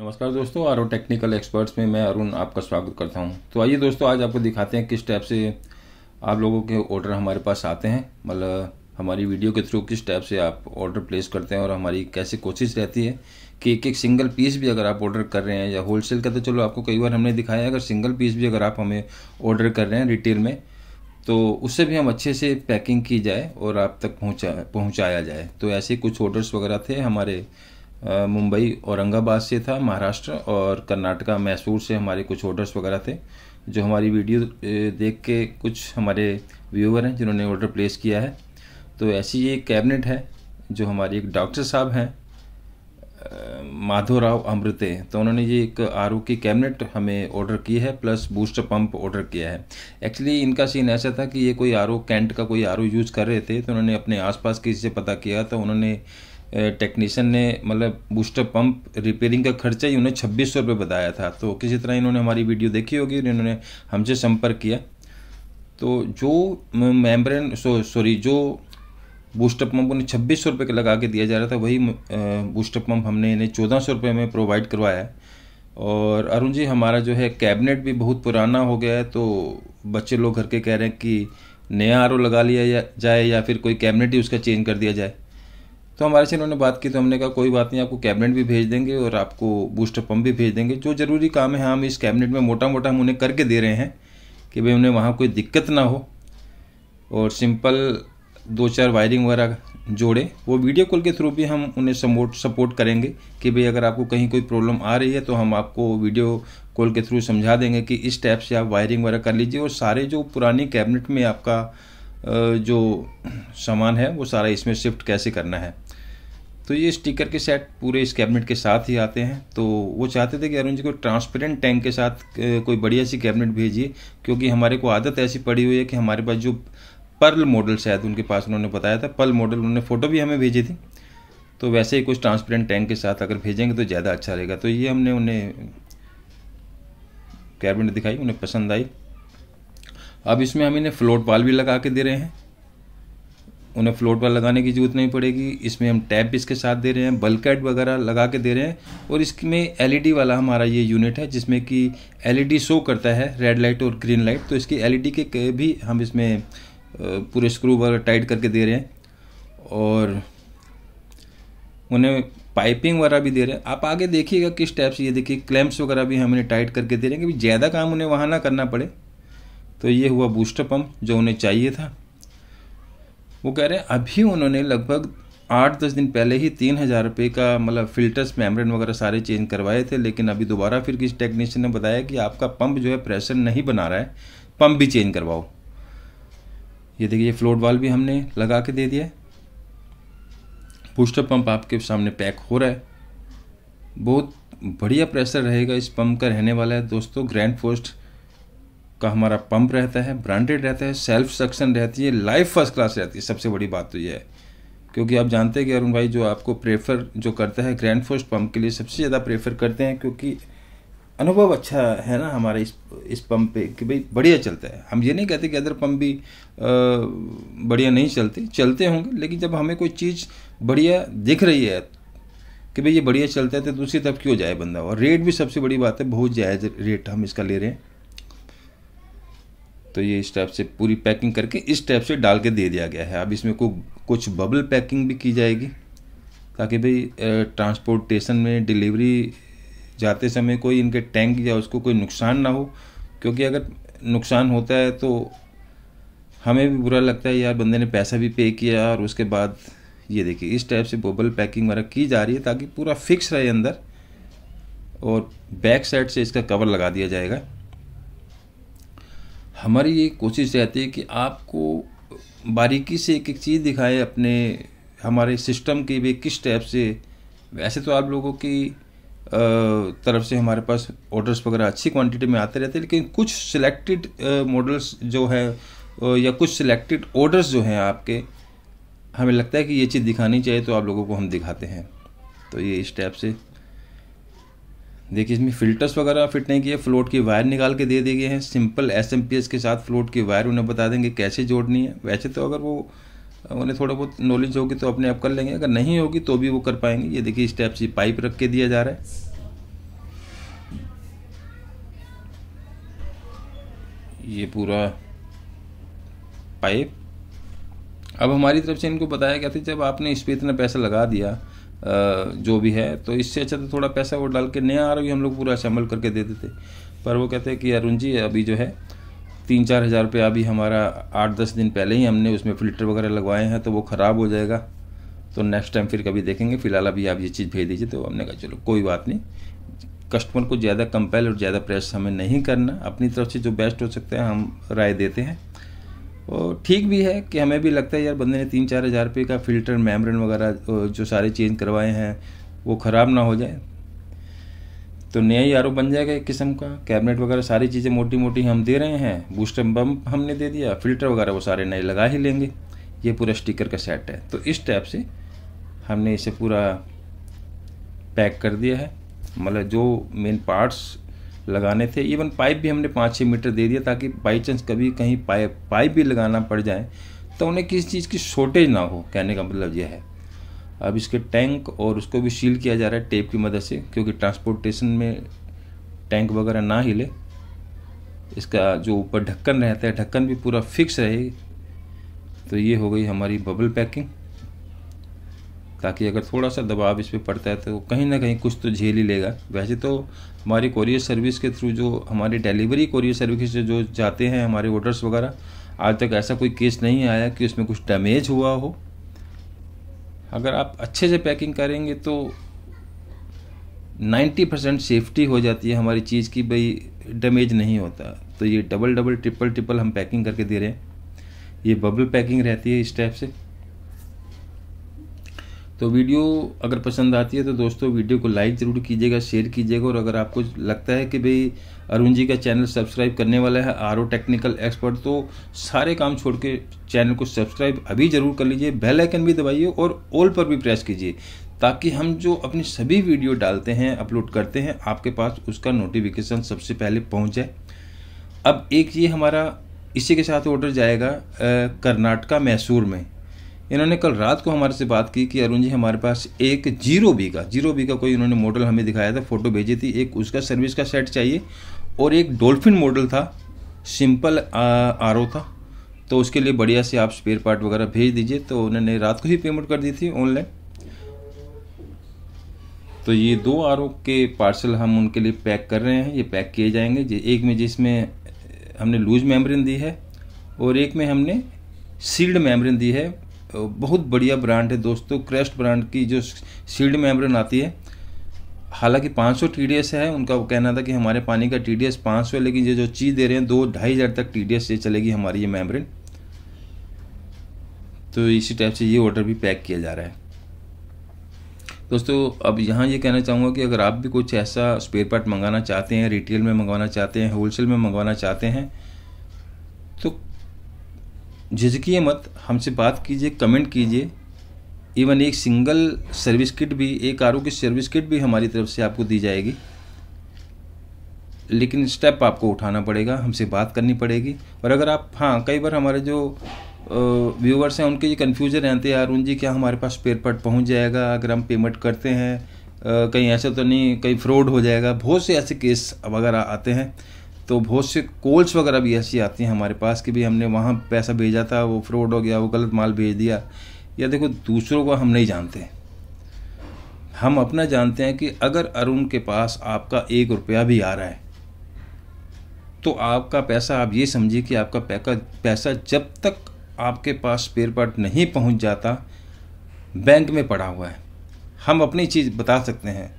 नमस्कार दोस्तों आरो टेक्निकल एक्सपर्ट्स में मैं अरुण आपका स्वागत करता हूं तो आइए दोस्तों आज आपको दिखाते हैं किस टाइप से आप लोगों के ऑर्डर हमारे पास आते हैं मतलब हमारी वीडियो के थ्रू किस टाइप से आप ऑर्डर प्लेस करते हैं और हमारी कैसे कोशिश रहती है कि एक एक सिंगल पीस भी अगर आप ऑर्डर कर रहे हैं या होलसेल का तो चलो आपको कई बार हमने दिखाया है अगर सिंगल पीस भी अगर आप हमें ऑर्डर कर रहे हैं रिटेल में तो उससे भी हम अच्छे से पैकिंग की जाए और आप तक पहुँचा पहुँचाया जाए तो ऐसे कुछ ऑर्डर्स वगैरह थे हमारे मुंबई औरंगाबाद से था महाराष्ट्र और कर्नाटका मैसूर से हमारे कुछ ऑर्डर्स वगैरह थे जो हमारी वीडियो देख के कुछ हमारे व्यूअर हैं जिन्होंने ऑर्डर प्लेस किया है तो ऐसी ये कैबिनेट है जो हमारे एक डॉक्टर साहब हैं माधोराव अमृते तो उन्होंने ये एक आर की कैबिनेट हमें ऑर्डर की है प्लस बूस्टर पंप ऑर्डर किया है एक्चुअली इनका सीन ऐसा था कि ये कोई आर कैंट का कोई आर यूज़ कर रहे थे तो उन्होंने अपने आसपास किसी से पता किया तो उन्होंने टेक्नीशियन ने मतलब बूस्टर पंप रिपेयरिंग का खर्चा ही उन्हें छब्बीस सौ रुपये बताया था तो किसी तरह इन्होंने हमारी वीडियो देखी होगी और इन्होंने हमसे संपर्क किया तो जो मेम्ब्रेन सो सॉरी जो बूस्टर पंप उन्हें छब्बीस सौ रुपये लगा के दिया जा रहा था वही बूस्टर पंप हमने इन्हें चौदह सौ रुपये में प्रोवाइड करवाया है और अरुण जी हमारा जो है कैबिनेट भी बहुत पुराना हो गया है तो बच्चे लोग घर के कह रहे हैं कि नया आर लगा लिया जाए या फिर कोई कैबिनेट ही उसका चेंज कर दिया जाए तो हमारे से इन्होंने बात की तो हमने कहा कोई बात नहीं आपको कैबिनेट भी भेज देंगे और आपको बूस्टर पंप भी भेज देंगे जो ज़रूरी काम है हम इस कैबिनेट में मोटा मोटा हम उन्हें करके दे रहे हैं कि भाई उन्हें वहाँ कोई दिक्कत ना हो और सिंपल दो चार वायरिंग वगैरह जोड़े वो वीडियो कॉल के थ्रू भी हम उन्हें सपोर्ट सपोर्ट करेंगे कि भाई अगर आपको कहीं कोई प्रॉब्लम आ रही है तो हम आपको वीडियो कॉल के थ्रू समझा देंगे कि इस टाइप से आप वायरिंग वगैरह कर लीजिए और सारे जो पुरानी कैबिनेट में आपका जो सामान है वो सारा इसमें शिफ्ट कैसे करना है तो ये स्टिकर के सेट पूरे इस कैबिनेट के साथ ही आते हैं तो वो चाहते थे कि अरुण जी को ट्रांसपेरेंट टैंक के साथ कोई बढ़िया सी कैबिनेट भेजिए क्योंकि हमारे को आदत ऐसी पड़ी हुई है कि हमारे पास जो पर्ल मॉडल शायद उनके पास उन्होंने बताया था पर्ल मॉडल उन्होंने फ़ोटो भी हमें भेजी थी तो वैसे ही कुछ ट्रांसपेरेंट टैंक के साथ अगर भेजेंगे तो ज़्यादा अच्छा रहेगा तो ये हमने उन्हें कैबिनेट दिखाई उन्हें पसंद आई अब इसमें हम इन्हें फ्लोट बाल भी लगा के दे रहे हैं उन्हें फ्लोट पर लगाने की जरूरत नहीं पड़ेगी इसमें हम टैप भी इसके साथ दे रहे हैं बल्केट वगैरह लगा के दे रहे हैं और इसमें एल वाला हमारा ये यूनिट है जिसमें कि एल शो करता है रेड लाइट और ग्रीन लाइट तो इसकी एल के भी हम इसमें पूरे स्क्रू वगैरह टाइट करके दे रहे हैं और उन्हें पाइपिंग वगैरह भी दे रहे हैं आप आगे देखिएगा किस टाइप से ये देखिए क्लैम्प्स वगैरह भी हम इन्हें टाइट करके दे रहे हैं कि ज़्यादा काम उन्हें वहाँ ना करना पड़े तो ये हुआ बूस्टर पम्प जो उन्हें चाहिए था वो कह रहे हैं अभी उन्होंने लगभग आठ दस दिन पहले ही तीन हज़ार रुपये का मतलब फिल्टर्स मेम्ब्रेन वगैरह सारे चेंज करवाए थे लेकिन अभी दोबारा फिर किसी टेक्नीशियन ने बताया कि आपका पंप जो है प्रेशर नहीं बना रहा है पंप भी चेंज करवाओ ये देखिए फ्लोट वाल भी हमने लगा के दे दिया बूस्टर पंप आपके सामने पैक हो रहा है बहुत बढ़िया प्रेशर रहेगा इस पंप का रहने वाला है दोस्तों ग्रैंड फोस्ट का हमारा पंप रहता है ब्रांडेड रहता है सेल्फ सक्शन रहती है लाइफ फर्स्ट क्लास रहती है सबसे बड़ी बात तो यह है क्योंकि आप जानते हैं कि अरुण भाई जो आपको प्रेफर जो करता है ग्रैंड फर्स्ट पंप के लिए सबसे ज़्यादा प्रेफर करते हैं क्योंकि अनुभव अच्छा है ना हमारे इस इस पंप पे कि भाई बढ़िया चलता है हम ये नहीं कहते कि अदर पंप भी बढ़िया नहीं चलते चलते होंगे लेकिन जब हमें कोई चीज़ बढ़िया दिख रही है कि भाई ये बढ़िया चलता है तो दूसरी तरफ क्यों जाए बंदा और रेट भी सबसे बड़ी बात है बहुत जायज़ रेट हम इसका ले रहे हैं तो ये इस टाइप से पूरी पैकिंग करके इस टाइप से डाल के दे दिया गया है अब इसमें को कुछ बबल पैकिंग भी की जाएगी ताकि भाई ट्रांसपोर्टेशन में डिलीवरी जाते समय कोई इनके टैंक या उसको कोई नुकसान ना हो क्योंकि अगर नुकसान होता है तो हमें भी बुरा लगता है यार बंदे ने पैसा भी पे किया और उसके बाद ये देखिए इस टाइप से बबल पैकिंग वगैरह की जा रही है ताकि पूरा फिक्स रहे अंदर और बैक साइड से इसका कवर लगा दिया जाएगा हमारी ये कोशिश रहती है कि आपको बारीकी से एक एक चीज़ दिखाए अपने हमारे सिस्टम के भी किस टाइप से वैसे तो आप लोगों की तरफ से हमारे पास ऑर्डर्स वगैरह अच्छी क्वांटिटी में आते रहते हैं लेकिन कुछ सिलेक्टेड मॉडल्स जो है या कुछ सिलेक्टेड ऑर्डर्स जो हैं आपके हमें लगता है कि ये चीज़ दिखानी चाहिए तो आप लोगों को हम दिखाते हैं तो ये इस टाइप से देखिए इसमें फिल्टर्स वगैरह फिट नहीं किए फ्लोट की वायर निकाल के दे दिए गए हैं सिंपल एस के साथ फ्लोट की वायर उन्हें बता देंगे कैसे जोड़नी है वैसे तो अगर वो उन्हें थोड़ा बहुत नॉलेज होगी तो अपने आप कर लेंगे अगर नहीं होगी तो भी वो कर पाएंगे ये देखिए स्टेप सी पाइप रख के दिया जा रहा है ये पूरा पाइप अब हमारी तरफ से इनको बताया गया था जब आपने इस पर इतना पैसा लगा दिया जो भी है तो इससे अच्छा तो थोड़ा पैसा वो डाल के नया आर हम लोग पूरा असेंबल करके दे देते पर वो कहते हैं कि अरुण जी अभी जो है तीन चार हज़ार रुपये अभी हमारा आठ दस दिन पहले ही हमने उसमें फिल्टर वगैरह लगवाए हैं तो वो ख़राब हो जाएगा तो नेक्स्ट टाइम फिर कभी देखेंगे फिलहाल अभी आप ये चीज़ भेज दीजिए तो हमने कहा चलो कोई बात नहीं कस्टमर को ज़्यादा कंपेल और ज़्यादा प्रेस हमें नहीं करना अपनी तरफ से जो बेस्ट हो सकता है हम राय देते हैं और ठीक भी है कि हमें भी लगता है यार बंदे ने तीन चार हज़ार रुपये का फ़िल्टर मेम्ब्रेन वगैरह जो सारे चेंज करवाए हैं वो ख़राब ना हो जाए तो नया ही आरोप बन जाएगा एक किस्म का कैबिनेट वगैरह सारी चीज़ें मोटी मोटी हम दे रहे हैं बूस्टर बम हमने दे दिया फ़िल्टर वगैरह वो सारे नए लगा ही लेंगे ये पूरा स्टिकर का सेट है तो इस टाइप से हमने इसे पूरा पैक कर दिया है मतलब जो मेन पार्ट्स लगाने थे इवन पाइप भी हमने पाँच छः मीटर दे दिया ताकि बाई चांस कभी कहीं पाइप पाइप भी लगाना पड़ जाए तो उन्हें किसी चीज़ की शॉर्टेज ना हो कहने का मतलब यह है अब इसके टैंक और उसको भी सील किया जा रहा है टेप की मदद से क्योंकि ट्रांसपोर्टेशन में टैंक वगैरह ना हिले इसका जो ऊपर ढक्कन रहता है ढक्कन भी पूरा फिक्स रहे तो ये हो गई हमारी बबल पैकिंग ताकि अगर थोड़ा सा दबाव इस पर पड़ता है तो कहीं ना कहीं कुछ तो झेल ही लेगा वैसे तो हमारी कोरियर सर्विस के थ्रू जो हमारी डिलीवरी कोरियर सर्विस से जो जाते हैं हमारे ऑर्डर्स वगैरह आज तक ऐसा कोई केस नहीं आया कि उसमें कुछ डैमेज हुआ हो अगर आप अच्छे से पैकिंग करेंगे तो 90 परसेंट सेफ्टी हो जाती है हमारी चीज़ की भाई डैमेज नहीं होता तो ये डबल डबल ट्रिपल ट्रिपल हम पैकिंग करके दे रहे हैं ये बबल पैकिंग रहती है इस टाइप से तो वीडियो अगर पसंद आती है तो दोस्तों वीडियो को लाइक ज़रूर कीजिएगा शेयर कीजिएगा और अगर आपको लगता है कि भाई अरुण जी का चैनल सब्सक्राइब करने वाला है आर टेक्निकल एक्सपर्ट तो सारे काम छोड़ के चैनल को सब्सक्राइब अभी ज़रूर कर लीजिए बेल आइकन भी दबाइए और ऑल पर भी प्रेस कीजिए ताकि हम जो अपनी सभी वीडियो डालते हैं अपलोड करते हैं आपके पास उसका नोटिफिकेशन सबसे पहले पहुँच जाए अब एक ये हमारा इसी के साथ ऑर्डर जाएगा कर्नाटका मैसूर में इन्होंने कल रात को हमारे से बात की कि अरुण जी हमारे पास एक जीरो बी का जीरो बी का कोई इन्होंने मॉडल हमें दिखाया था फ़ोटो भेजी थी एक उसका सर्विस का सेट चाहिए और एक डोल्फिन मॉडल था सिंपल आर था तो उसके लिए बढ़िया से आप स्पेयर पार्ट वगैरह भेज दीजिए तो उन्होंने रात को ही पेमेंट कर दी थी ऑनलाइन तो ये दो आर के पार्सल हम उनके लिए पैक कर रहे हैं ये पैक किए जाएंगे एक में जिसमें हमने लूज मेम्ब्रेन दी है और एक में हमने सील्ड मेम्ब्रेन दी है बहुत बढ़िया ब्रांड है दोस्तों क्रेस्ट ब्रांड की जो सीड मेम्ब्रेन आती है हालांकि 500 टीडीएस है उनका कहना था कि हमारे पानी का टी डी है लेकिन ये जो चीज़ दे रहे हैं दो ढाई हज़ार तक टी से चलेगी हमारी ये मेम्ब्रेन तो इसी टाइप से ये ऑर्डर भी पैक किया जा रहा है दोस्तों अब यहाँ ये कहना चाहूँगा कि अगर आप भी कुछ ऐसा स्पेयर पार्ट मंगाना चाहते हैं रिटेल में मंगवाना चाहते हैं होलसेल में मंगवाना चाहते हैं तो झिझकिए मत हमसे बात कीजिए कमेंट कीजिए इवन एक सिंगल सर्विस किट भी एक आर की सर्विस किट भी हमारी तरफ से आपको दी जाएगी लेकिन स्टेप आपको उठाना पड़ेगा हमसे बात करनी पड़ेगी और अगर आप हाँ कई बार हमारे जो व्यूवर्स हैं उनके ये कन्फ्यूजन रहते हैं यार उन जी क्या हमारे पास पेड़ पट पहुँच जाएगा अगर हम पेमेंट करते हैं कहीं ऐसा तो नहीं कहीं फ्रॉड हो जाएगा बहुत से ऐसे केस अब अगर आते हैं तो बहुत से कॉल्स वगैरह भी ऐसी आती हैं हमारे पास कि भाई हमने वहाँ पैसा भेजा था वो फ्रॉड हो गया वो गलत माल भेज दिया या देखो दूसरों को हम नहीं जानते हम अपना जानते हैं कि अगर अरुण के पास आपका एक रुपया भी आ रहा है तो आपका पैसा आप ये समझिए कि आपका पैका पैसा जब तक आपके पास स्पेयर पार्ट नहीं पहुंच जाता बैंक में पड़ा हुआ है हम अपनी चीज़ बता सकते हैं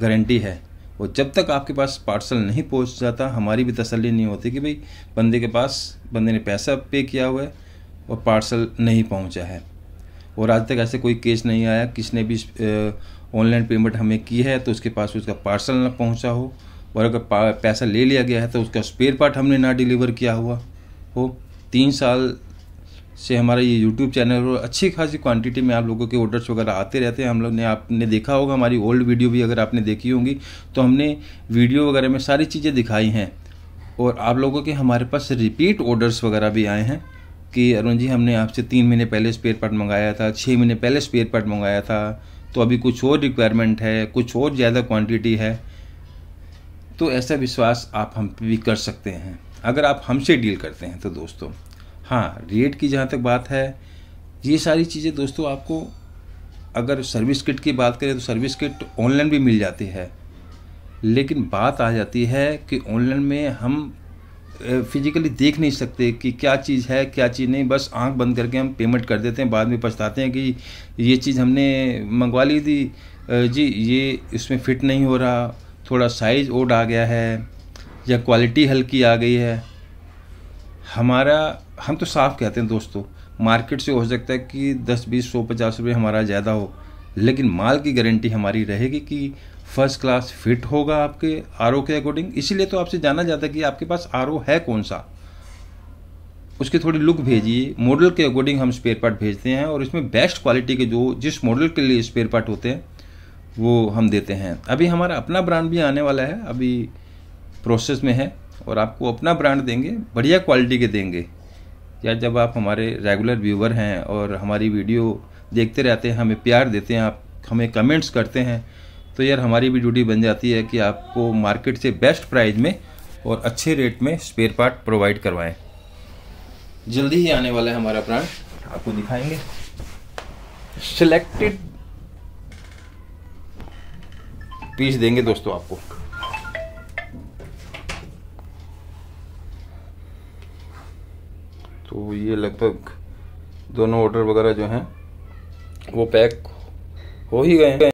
गारंटी है और जब तक आपके पास पार्सल नहीं पहुंच जाता हमारी भी तसल्ली नहीं होती कि भाई बंदे के पास बंदे ने पैसा पे किया हुआ है और पार्सल नहीं पहुंचा है और आज तक ऐसे कोई केस नहीं आया किसने भी ऑनलाइन पेमेंट हमें की है तो उसके पास उसका पार्सल ना पहुंचा हो और अगर पैसा ले लिया गया है तो उसका स्पेयर पार्ट हमने ना डिलीवर किया हुआ हो तीन साल से हमारा ये यूट्यूब चैनल और अच्छी खासी क्वांटिटी में आप लोगों के ऑर्डर्स वगैरह आते रहते हैं हम लोग ने आपने देखा होगा हमारी ओल्ड वीडियो भी अगर आपने देखी होंगी तो हमने वीडियो वगैरह में सारी चीज़ें दिखाई हैं और आप लोगों के हमारे पास रिपीट ऑर्डर्स वगैरह भी आए हैं कि अरुण जी हमने आपसे तीन महीने पहले स्पेयर पार्ट मंगाया था छः महीने पहले स्पेयर पार्ट मंगाया था तो अभी कुछ और रिक्वायरमेंट है कुछ और ज़्यादा क्वांटिटी है तो ऐसा विश्वास आप हम भी कर सकते हैं अगर आप हमसे डील करते हैं तो दोस्तों हाँ रेट की जहाँ तक बात है ये सारी चीज़ें दोस्तों आपको अगर सर्विस किट की बात करें तो सर्विस किट ऑनलाइन भी मिल जाती है लेकिन बात आ जाती है कि ऑनलाइन में हम फिजिकली देख नहीं सकते कि क्या चीज़ है क्या चीज़ नहीं बस आंख बंद करके हम पेमेंट कर देते हैं बाद में पछताते हैं कि ये चीज़ हमने मंगवा ली थी जी ये इसमें फिट नहीं हो रहा थोड़ा साइज़ ओड आ गया है या क्वालिटी हल्की आ गई है हमारा हम तो साफ कहते हैं दोस्तों मार्केट से हो सकता है कि दस बीस सौ पचास रुपये हमारा ज़्यादा हो लेकिन माल की गारंटी हमारी रहेगी कि फर्स्ट क्लास फिट होगा आपके आर के अकॉर्डिंग इसीलिए तो आपसे जाना जाता है कि आपके पास आर है कौन सा उसके थोड़ी लुक भेजिए मॉडल के अकॉर्डिंग हम स्पेयर पार्ट भेजते हैं और इसमें बेस्ट क्वालिटी के जो जिस मॉडल के लिए स्पेयर पार्ट होते हैं वो हम देते हैं अभी हमारा अपना ब्रांड भी आने वाला है अभी प्रोसेस में है और आपको अपना ब्रांड देंगे बढ़िया क्वालिटी के देंगे या जब आप हमारे रेगुलर व्यूवर हैं और हमारी वीडियो देखते रहते हैं हमें प्यार देते हैं आप हमें कमेंट्स करते हैं तो यार हमारी भी ड्यूटी बन जाती है कि आपको मार्केट से बेस्ट प्राइस में और अच्छे रेट में स्पेयर पार्ट प्रोवाइड करवाएं जल्दी ही आने वाला है हमारा ब्रांड आपको दिखाएंगे सिलेक्टेड पीस देंगे दोस्तों आपको तो ये लगभग दोनों ऑर्डर वगैरह जो हैं वो पैक हो ही गए हैं